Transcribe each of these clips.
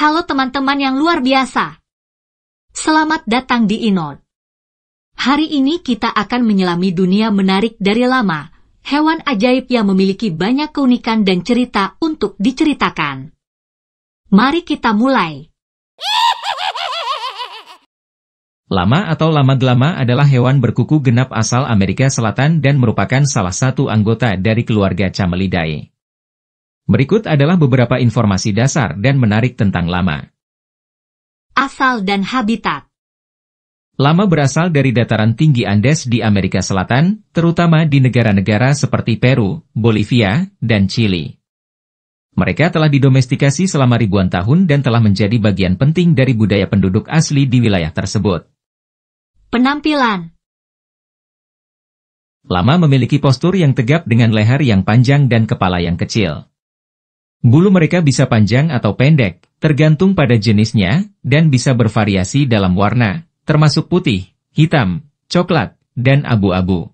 Halo teman-teman yang luar biasa. Selamat datang di Inod. Hari ini kita akan menyelami dunia menarik dari lama, hewan ajaib yang memiliki banyak keunikan dan cerita untuk diceritakan. Mari kita mulai. Lama atau lama lama adalah hewan berkuku genap asal Amerika Selatan dan merupakan salah satu anggota dari keluarga Camelidae. Berikut adalah beberapa informasi dasar dan menarik tentang lama. Asal dan habitat Lama berasal dari dataran tinggi Andes di Amerika Selatan, terutama di negara-negara seperti Peru, Bolivia, dan Chile. Mereka telah didomestikasi selama ribuan tahun dan telah menjadi bagian penting dari budaya penduduk asli di wilayah tersebut. Penampilan Lama memiliki postur yang tegap dengan leher yang panjang dan kepala yang kecil. Bulu mereka bisa panjang atau pendek, tergantung pada jenisnya, dan bisa bervariasi dalam warna, termasuk putih, hitam, coklat, dan abu-abu.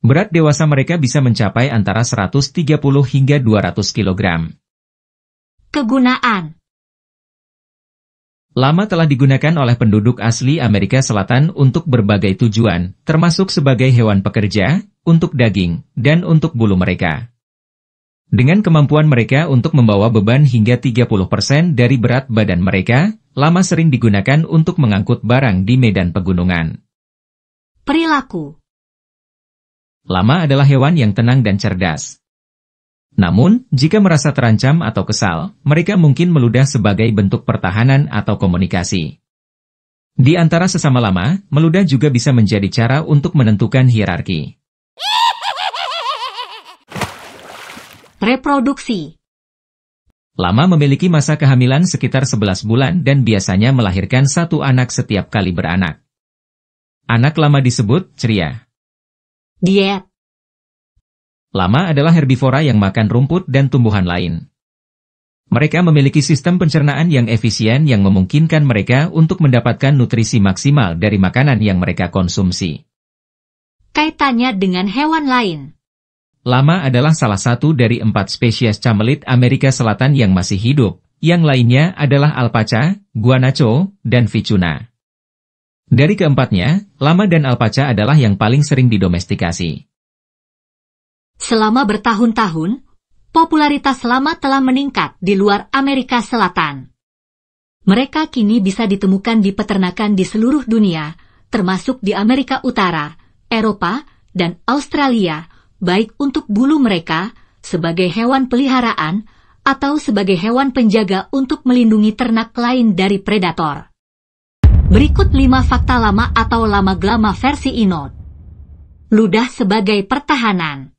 Berat dewasa mereka bisa mencapai antara 130 hingga 200 kg. Kegunaan Lama telah digunakan oleh penduduk asli Amerika Selatan untuk berbagai tujuan, termasuk sebagai hewan pekerja, untuk daging, dan untuk bulu mereka. Dengan kemampuan mereka untuk membawa beban hingga 30% dari berat badan mereka, lama sering digunakan untuk mengangkut barang di medan pegunungan. Perilaku Lama adalah hewan yang tenang dan cerdas. Namun, jika merasa terancam atau kesal, mereka mungkin meludah sebagai bentuk pertahanan atau komunikasi. Di antara sesama lama, meludah juga bisa menjadi cara untuk menentukan hierarki. Reproduksi Lama memiliki masa kehamilan sekitar 11 bulan dan biasanya melahirkan satu anak setiap kali beranak. Anak lama disebut ceria. Diet Lama adalah herbivora yang makan rumput dan tumbuhan lain. Mereka memiliki sistem pencernaan yang efisien yang memungkinkan mereka untuk mendapatkan nutrisi maksimal dari makanan yang mereka konsumsi. Kaitannya dengan hewan lain Lama adalah salah satu dari empat spesies camelit Amerika Selatan yang masih hidup. Yang lainnya adalah alpaca, guanaco, dan vicuna. Dari keempatnya, lama dan alpaca adalah yang paling sering didomestikasi. Selama bertahun-tahun, popularitas lama telah meningkat di luar Amerika Selatan. Mereka kini bisa ditemukan di peternakan di seluruh dunia, termasuk di Amerika Utara, Eropa, dan Australia, baik untuk bulu mereka sebagai hewan peliharaan atau sebagai hewan penjaga untuk melindungi ternak lain dari predator. Berikut 5 fakta lama atau lama gelama versi Inod. Ludah sebagai pertahanan.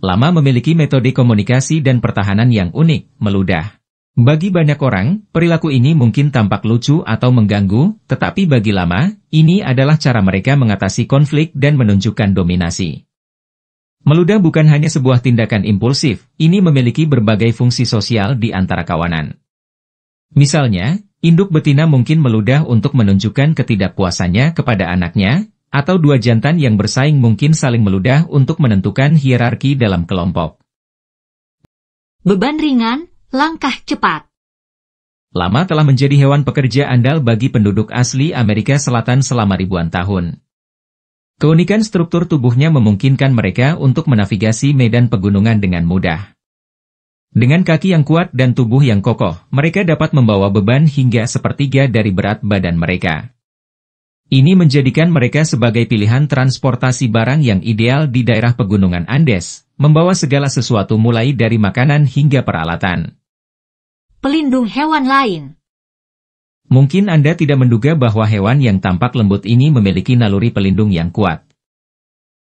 Lama memiliki metode komunikasi dan pertahanan yang unik, meludah. Bagi banyak orang, perilaku ini mungkin tampak lucu atau mengganggu, tetapi bagi lama, ini adalah cara mereka mengatasi konflik dan menunjukkan dominasi. Meludah bukan hanya sebuah tindakan impulsif, ini memiliki berbagai fungsi sosial di antara kawanan. Misalnya, induk betina mungkin meludah untuk menunjukkan ketidakpuasannya kepada anaknya, atau dua jantan yang bersaing mungkin saling meludah untuk menentukan hierarki dalam kelompok. Beban ringan, langkah cepat. Lama telah menjadi hewan pekerja andal bagi penduduk asli Amerika Selatan selama ribuan tahun. Keunikan struktur tubuhnya memungkinkan mereka untuk menavigasi medan pegunungan dengan mudah. Dengan kaki yang kuat dan tubuh yang kokoh, mereka dapat membawa beban hingga sepertiga dari berat badan mereka. Ini menjadikan mereka sebagai pilihan transportasi barang yang ideal di daerah pegunungan Andes, membawa segala sesuatu mulai dari makanan hingga peralatan. Pelindung hewan lain Mungkin Anda tidak menduga bahwa hewan yang tampak lembut ini memiliki naluri pelindung yang kuat.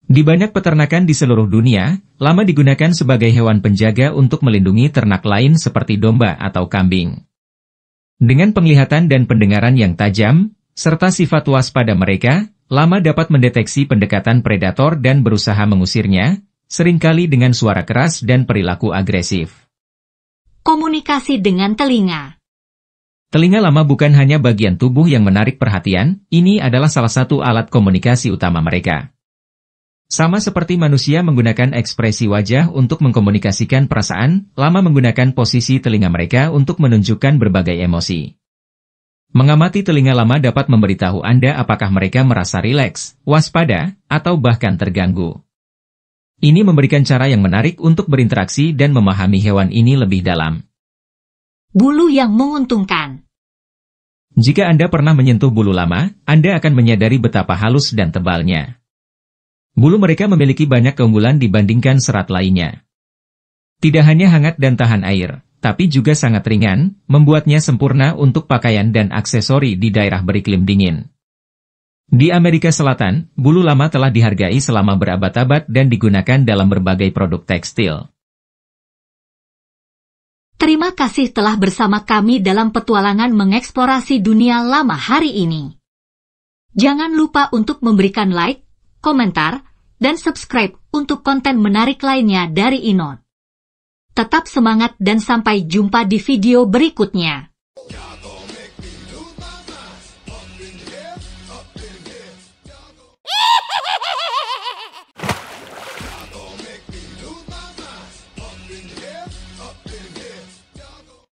Di banyak peternakan di seluruh dunia, lama digunakan sebagai hewan penjaga untuk melindungi ternak lain seperti domba atau kambing. Dengan penglihatan dan pendengaran yang tajam, serta sifat waspada mereka, lama dapat mendeteksi pendekatan predator dan berusaha mengusirnya, seringkali dengan suara keras dan perilaku agresif. Komunikasi dengan telinga Telinga lama bukan hanya bagian tubuh yang menarik perhatian, ini adalah salah satu alat komunikasi utama mereka. Sama seperti manusia menggunakan ekspresi wajah untuk mengkomunikasikan perasaan, lama menggunakan posisi telinga mereka untuk menunjukkan berbagai emosi. Mengamati telinga lama dapat memberitahu Anda apakah mereka merasa rileks, waspada, atau bahkan terganggu. Ini memberikan cara yang menarik untuk berinteraksi dan memahami hewan ini lebih dalam. Bulu yang menguntungkan jika Anda pernah menyentuh bulu lama, Anda akan menyadari betapa halus dan tebalnya. Bulu mereka memiliki banyak keunggulan dibandingkan serat lainnya. Tidak hanya hangat dan tahan air, tapi juga sangat ringan, membuatnya sempurna untuk pakaian dan aksesori di daerah beriklim dingin. Di Amerika Selatan, bulu lama telah dihargai selama berabad-abad dan digunakan dalam berbagai produk tekstil. Terima kasih telah bersama kami dalam petualangan mengeksplorasi dunia lama hari ini. Jangan lupa untuk memberikan like, komentar, dan subscribe untuk konten menarik lainnya dari Inon. Tetap semangat dan sampai jumpa di video berikutnya.